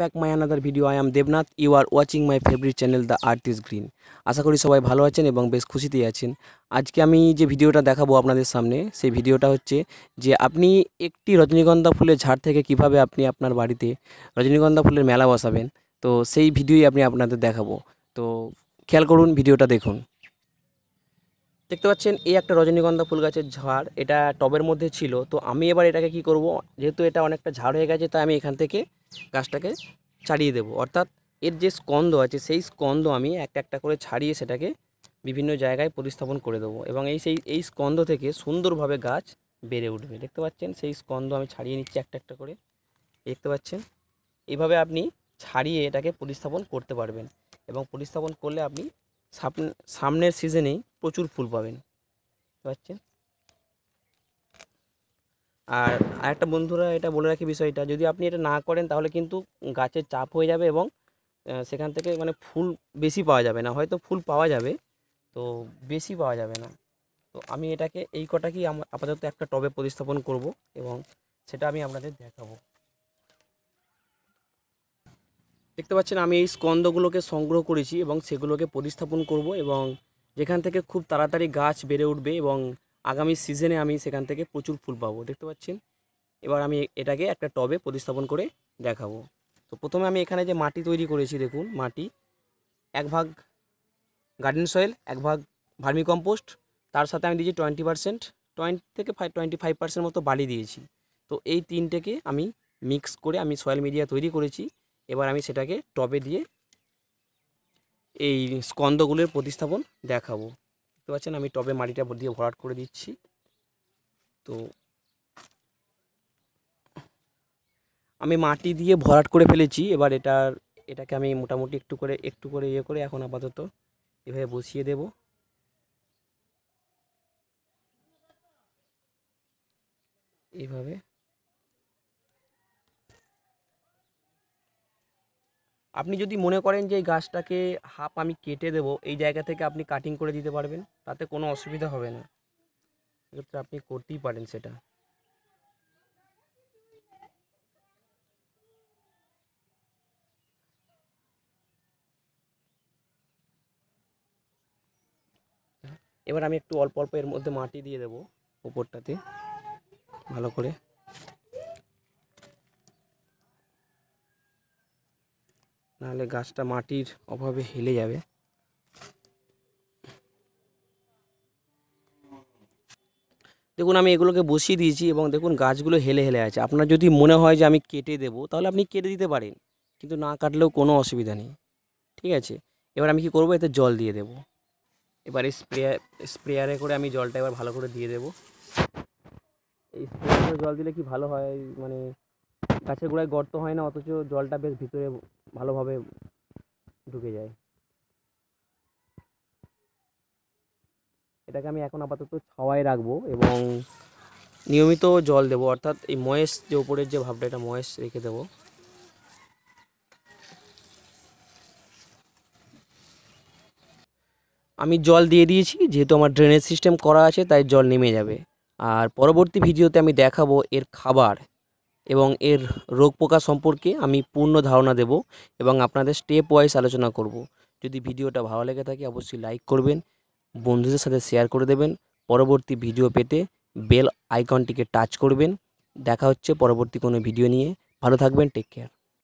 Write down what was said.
Back my another video I am Debnath you are watching my favourite channel the earth is green আশা করি সবাই ভালো আছেন এবং বেশ খুশিতেই আছেন আজকে আমি যে ভিডিওটা দেখাবো আপনাদের সামনে সেই ভিডিওটা হচ্ছে যে আপনি একটি রজনীগন্ধা ফুলের ঝাড় থেকে কিভাবে আপনি আপনার বাড়িতে রজনীগন্ধা ফুলের মেলা বসাবেন তো সেই ভিডিওই আপনি আপনাদের দেখাবো তো খেয়াল করুন ভিডিওটা দেখুন দেখতে পাচ্ছেন এই একটা রজনীগন্ধা ফুল গাছের ঝাড় এটা টবের মধ্যে ছিল তো আমি এবার এটাকে কি করব যেহেতু এটা অনেকটা ঝাড় হয়ে গেছে তাই আমি এখান থেকে গাছটাকে ছাড়িয়ে দেব অর্থাৎ এর যে স্কন্দ আছে সেই স্কন্দ আমি একটা একটা করে ছাড়িয়ে সেটাকে বিভিন্ন জায়গায় প্রতিস্থাপন করে দেবো এবং এই সেই এই স্কন্দ থেকে সুন্দরভাবে গাছ বেড়ে উঠবে দেখতে পাচ্ছেন সেই স্কন্দ আমি ছাড়িয়ে নিচ্ছি একটা একটা করে দেখতে পাচ্ছেন এভাবে আপনি ছাড়িয়ে এটাকে প্রতিস্থাপন করতে পারবেন এবং প্রতিস্থাপন করলে আপনি সামনের সিজনেই প্রচুর ফুল পাবেন পাচ্ছেন আর একটা বন্ধুরা এটা বলে রাখি বিষয়টা যদি আপনি এটা না করেন তাহলে কিন্তু গাছের চাপ হয়ে যাবে এবং সেখান থেকে মানে ফুল বেশি পাওয়া যাবে না হয়তো ফুল পাওয়া যাবে তো বেশি পাওয়া যাবে না তো আমি এটাকে এই কটা কি আপাতত একটা টবে প্রতিস্থাপন করব এবং সেটা আমি আপনাদের দেখাবো দেখতে পাচ্ছেন আমি এই স্কন্দগুলোকে সংগ্রহ করেছি এবং সেগুলোকে প্রতিস্থাপন করব এবং যেখান থেকে খুব তাড়াতাড়ি গাছ বেড়ে উঠবে এবং আগামী সিজনে আমি সেখান থেকে প্রচুর ফুল পাবো দেখতে পাচ্ছেন এবার আমি এটাকে একটা টবে প্রতিস্থাপন করে দেখাবো তো প্রথমে আমি এখানে যে মাটি তৈরি করেছি দেখুন মাটি এক ভাগ গার্ডেন সয়েল এক ভাগ ভার্মি কম্পোস্ট তার সাথে আমি দিয়েছি টোয়েন্টি পার্সেন্ট টোয়েন্টি থেকে ফাইভ টোয়েন্টি ফাইভ পার্সেন্ট মতো বালি দিয়েছি তো এই তিনটেকে আমি মিক্স করে আমি সয়েল মিডিয়া তৈরি করেছি এবার আমি সেটাকে টবে দিয়ে এই স্কন্দগুলির প্রতিস্থাপন দেখাবো দেখতে পাচ্ছেন আমি টবে মাটিটা দিয়ে ভরাট করে দিচ্ছি তো আমি মাটি দিয়ে ভরাট করে ফেলেছি এবার এটার এটাকে আমি মোটামুটি একটু করে একটু করে ইয়ে করে এখন আপাতত এভাবে বসিয়ে দেব এইভাবে আপনি যদি মনে করেন যে এই গাছটাকে হাফ আমি কেটে দেব এই জায়গা থেকে আপনি কাটিং করে দিতে পারবেন তাতে কোনো অসুবিধা হবে না সেক্ষেত্রে আপনি করতেই পারেন সেটা এবার আমি একটু অল্প অল্প এর মধ্যে মাটি দিয়ে দেবো উপরটাতে ভালো করে নাহলে গাছটা মাটির অভাবে হেলে যাবে দেখুন আমি এগুলোকে বসিয়ে দিয়েছি এবং দেখুন গাছগুলো হেলে হেলে আছে আপনার যদি মনে হয় যে আমি কেটে দেব তাহলে আপনি কেটে দিতে পারেন কিন্তু না কাটলেও কোনো অসুবিধা নেই ঠিক আছে এবার আমি কি করব এতে জল দিয়ে দেব এবার এই স্প্রেয়ার স্প্রেয়ারে করে আমি জলটা এবার ভালো করে দিয়ে দেবো এই স্প্রেয়ারে জল দিলে কি ভালো হয় মানে গাছের গোড়ায় গর্ত হয় না অথচ জলটা বেশ ভিতরে ভালোভাবে ঢুকে যায় এটাকে আমি এখন আপাতত ছাওয়ায় রাখবো এবং নিয়মিত জল দেব অর্থাৎ এই ময়েস যে উপরের যে ভাবটা এটা ময়েস রেখে দেব আমি জল দিয়ে দিয়েছি যেহেতু আমার ড্রেনেজ সিস্টেম করা আছে তাই জল নেমে যাবে আর পরবর্তী ভিডিওতে আমি দেখাবো এর খাবার এবং এর রোগ পোকা সম্পর্কে আমি পূর্ণ ধারণা দেব এবং আপনাদের স্টেপ ওয়াইজ আলোচনা করব। যদি ভিডিওটা ভালো লেগে থাকে অবশ্যই লাইক করবেন বন্ধুদের সাথে শেয়ার করে দেবেন পরবর্তী ভিডিও পেতে বেল আইকনটিকে টাচ করবেন দেখা হচ্ছে পরবর্তী কোনো ভিডিও নিয়ে ভালো থাকবেন টেক কেয়ার